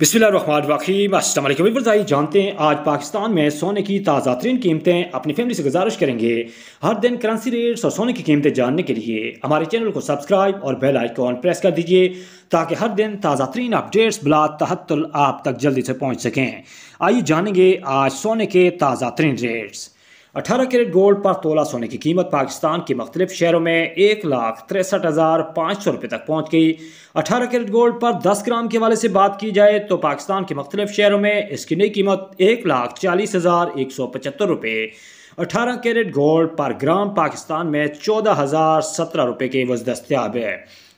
बिस्मिल्लाम भाई जानते हैं आज पाकिस्तान में सोने की ताज़ा तरीन कीमतें अपनी फैमिली से गुजारिश करेंगे हर दिन करेंसी रेट्स और सोने की कीमतें जानने के लिए हमारे चैनल को सब्सक्राइब और बेल आइकॉन प्रेस कर दीजिए ताकि हर दिन ताज़ा तरीन अपडेट्स बला तहतुल आप तक जल्दी से पहुँच सकें आइए जानेंगे आज सोने के ताज़ा तरीन रेट्स अठारह कैरेट गोल्ड पर तोला सोने की कीमत पाकिस्तान के मुख्तलिफ शहरों में एक लाख तिरसठ हज़ार पाँच सौ रुपये तक पहुँच गई अठारह कैरेट गोल्ड पर दस ग्राम के हवाले से बात की जाए तो पाकिस्तान के मुख्तलिफ शहरों में इसकी नई कीमत एक लाख चालीस हज़ार एक सौ पचहत्तर रुपये अठारह कैरेट गोल्ड पर ग्राम पाकिस्तान में चौदह हज़ार सत्रह रुपये के वज दस्तियाब है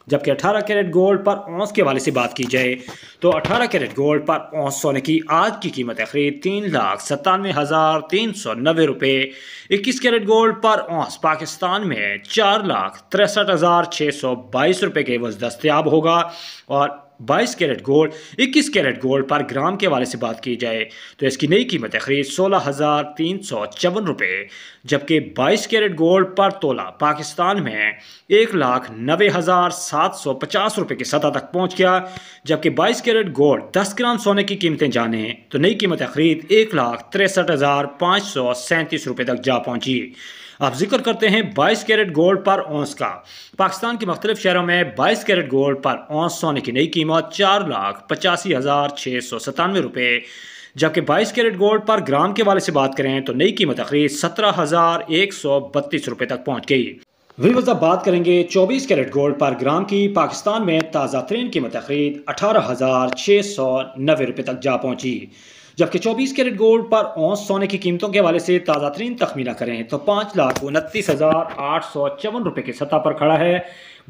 जबकि 18 कैरेट गोल्ड पर औंस के हवाले से बात की जाए तो 18 कैरेट गोल्ड पर औंस सोने की आज की कीमत है खरीद तीन लाख सत्तानवे हज़ार तीन सौ नबे रुपये इक्कीस कैरेट गोल्ड पर औंस पाकिस्तान में चार लाख तिरसठ हज़ार छः सौ बाईस रुपये के वज दस्तियाब होगा और बाईस कैरेट गोल्ड इक्कीस कैरेट गोल्ड पर ग्राम के हवाले से बात की जाए तो इसकी नई कीमत खरीद सोलह हज़ार तीन सौ चौवन रुपये जबकि बाईस कैरेट गोल्ड पर तोला पाकिस्तान में एक लाख नबे हज़ार सात सौ पचास रुपये की सतह तक पहुँच गया जबकि बाईस कैरेट गोल्ड दस ग्राम सोने की कीमतें जाने तो नई कीमत खरीद एक लाख तिरसठ हज़ार पाँच सौ सैंतीस रुपये तक जा पहुँची अब जिक्र करते हैं 22 कैरेट गोल्ड पर औंस का पाकिस्तान के मुख्तलिफ शहरों में 22 कैरेट गोल्ड पर औंस सोने की नई कीमत कीमत चार लाख पचासी हज़ार छः सौ सतानवे रुपये जबकि बाईस कैरेट गोल्ड पर ग्राम के वाले से बात करें तो नई कीमत तकरीब सत्रह हज़ार एक सौ बत्तीस रुपये तक पहुँच गई वीवज अब बात करेंगे 24 कैरेट गोल्ड पर ग्राम की पाकिस्तान में ताज़ा तरीन कीमत तकरीब अठारह हज़ार छः सौ नबे रुपये तक जा पहुँची जबकि चौबीस कैरेट गोल्ड पर औंस सोने की कीमतों के हवाले से ताज़ा तरीन तखमीना करें तो पाँच लाख उनतीस हज़ार आठ सौ चौवन रुपये की सतह पर खड़ा है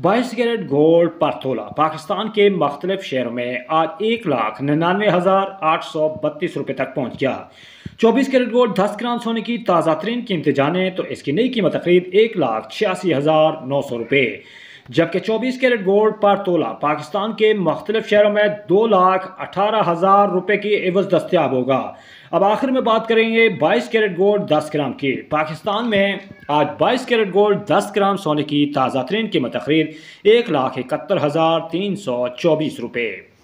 बाईस कैरेट गोल्ड पर तोला पाकिस्तान के मुख्तलिफ शहरों में आज एक लाख निन्यानवे हज़ार आठ सौ बत्तीस रुपये तक पहुँच गया चौबीस कैरेट गोल्ड दस ग्राम सोने की ताज़ा तरीन कीमतें जाने तो इसकी नई कीमत तकरीब एक लाख छियासी हज़ार नौ सौ रुपये जबकि 24 कैरेट गोल्ड पर तोला पाकिस्तान के मुख्तलिफ शहरों में दो लाख अठारह हज़ार रुपये की एवज दस्तियाब होगा अब आखिर में बात करेंगे 22 कैरेट गोल्ड 10 ग्राम की पाकिस्तान में आज 22 कैरेट गोल्ड 10 ग्राम सोने की ताज़ा तरीन कीमत तकरीर एक लाख इकहत्तर हज़ार तीन सौ चौबीस रुपये